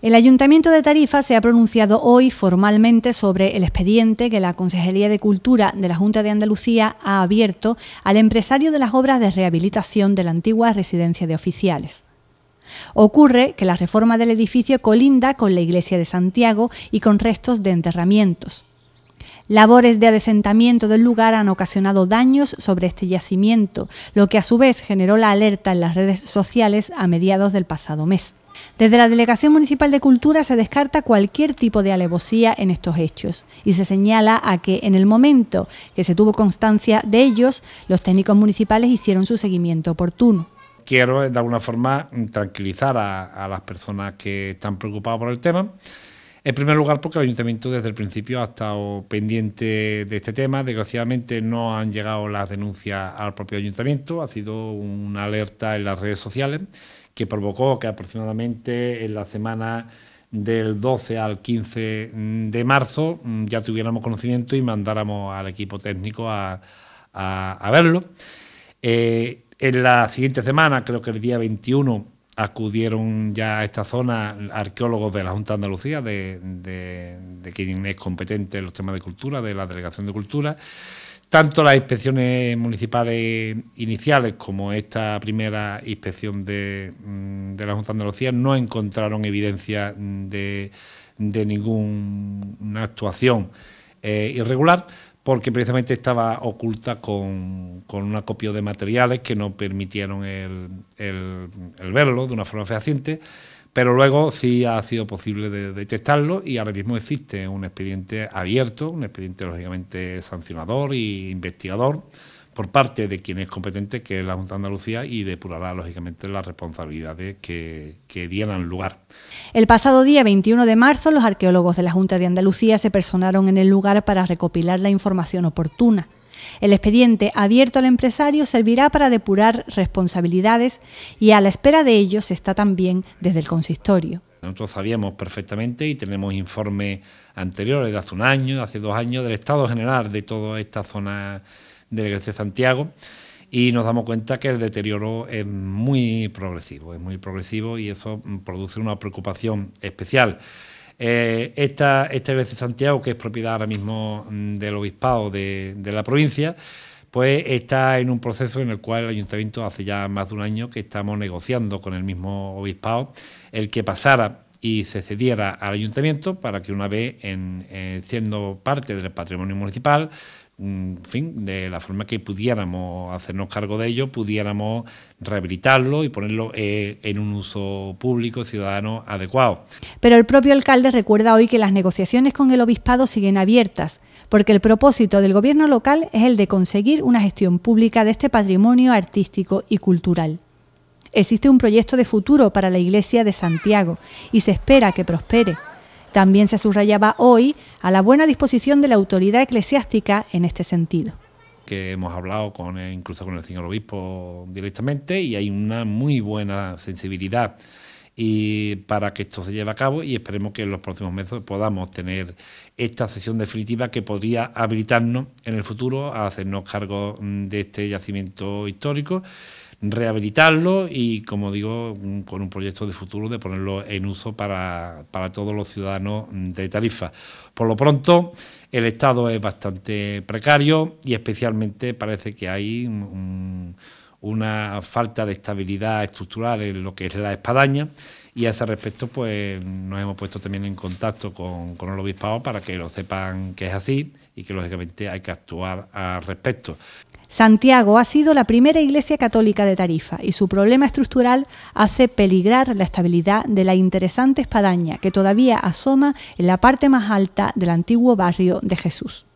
El Ayuntamiento de Tarifa se ha pronunciado hoy formalmente sobre el expediente que la Consejería de Cultura de la Junta de Andalucía ha abierto al empresario de las obras de rehabilitación de la antigua residencia de oficiales. Ocurre que la reforma del edificio colinda con la iglesia de Santiago y con restos de enterramientos. Labores de adecentamiento del lugar han ocasionado daños sobre este yacimiento, lo que a su vez generó la alerta en las redes sociales a mediados del pasado mes. Desde la Delegación Municipal de Cultura se descarta cualquier tipo de alevosía en estos hechos y se señala a que en el momento que se tuvo constancia de ellos, los técnicos municipales hicieron su seguimiento oportuno. Quiero eh, de alguna forma mm, tranquilizar a, las personas que están preocupadas por el tema. En primer lugar, porque el ayuntamiento desde el principio ha estado pendiente de este tema. Desgraciadamente no han llegado las denuncias al propio ayuntamiento. Ha sido una alerta en las redes sociales que provocó que aproximadamente en la semana del 12 al 15 de marzo mm, ya tuviéramos conocimiento y mandáramos al equipo técnico a, verlo. Eh, en la siguiente semana, creo que el día 21, acudieron ya a esta zona arqueólogos de la Junta de Andalucía, de, de, de quien es competente en los temas de cultura, de la Delegación de Cultura. Tanto las inspecciones municipales iniciales como esta primera inspección de, mm, de la Junta de Andalucía no encontraron evidencia de, de ninguna actuación eh, irregular porque precisamente estaba oculta con, con un acopio de materiales que no permitieron el, el verlo de una forma fehaciente pero luego sí ha sido posible detectarlo y ahora mismo existe un expediente abierto, un expediente lógicamente sancionador e investigador por parte de quien es competente, que es la Junta de Andalucía, y depurará, lógicamente, las responsabilidades que, que, dieran lugar. El pasado día 21 de marzo, los arqueólogos de la Junta de Andalucía se personaron en el lugar para recopilar la información oportuna. El expediente abierto al empresario servirá para depurar responsabilidades y a la espera de ello se está también desde el consistorio. Nosotros sabíamos perfectamente y tenemos informes anteriores de hace un año, de hace dos años, del estado general de toda esta zona de la Iglesia de Santiago y nos damos cuenta que el deterioro es muy progresivo, es muy progresivo y eso produce una preocupación especial. Eh, esta, esta iglesia de Santiago, que es propiedad ahora mismo mm, del obispado de, la provincia, pues está en un proceso en el cual el ayuntamiento hace ya más de un año que estamos negociando con el mismo obispado el que pasara y se cediera al ayuntamiento para que una vez eh, siendo parte del patrimonio municipal en fin, de la forma que pudiéramos hacernos cargo de ello, pudiéramos rehabilitarlo y ponerlo eh, en un uso público ciudadano adecuado. Pero el propio alcalde recuerda hoy que las negociaciones con el obispado siguen abiertas, porque el propósito del gobierno local es el de conseguir una gestión pública de este patrimonio artístico y cultural. Existe un proyecto de futuro para la iglesia de Santiago y se espera que prospere también se subrayaba hoy a la buena disposición de la autoridad eclesiástica en este sentido. Que hemos hablado con, eh, incluso con el señor obispo directamente y hay una muy buena sensibilidad y para que esto se lleve a cabo y esperemos que en los próximos meses podamos tener esta sesión definitiva que podría habilitarnos en el futuro a hacernos cargo mm, de este yacimiento histórico rehabilitarlo y, como digo, con un proyecto de futuro de ponerlo en uso para, todos los ciudadanos de Tarifa. Por lo pronto, el estado es bastante precario y especialmente parece que hay una falta de estabilidad estructural en lo que es la espadaña y a ese respecto, pues nos hemos puesto también en contacto con, con el obispado para que lo sepan que es así y que lógicamente hay que actuar al respecto. Santiago ha sido la primera iglesia católica de Tarifa y su problema estructural hace peligrar la estabilidad de la interesante espadaña que todavía asoma en la parte más alta del antiguo barrio de Jesús.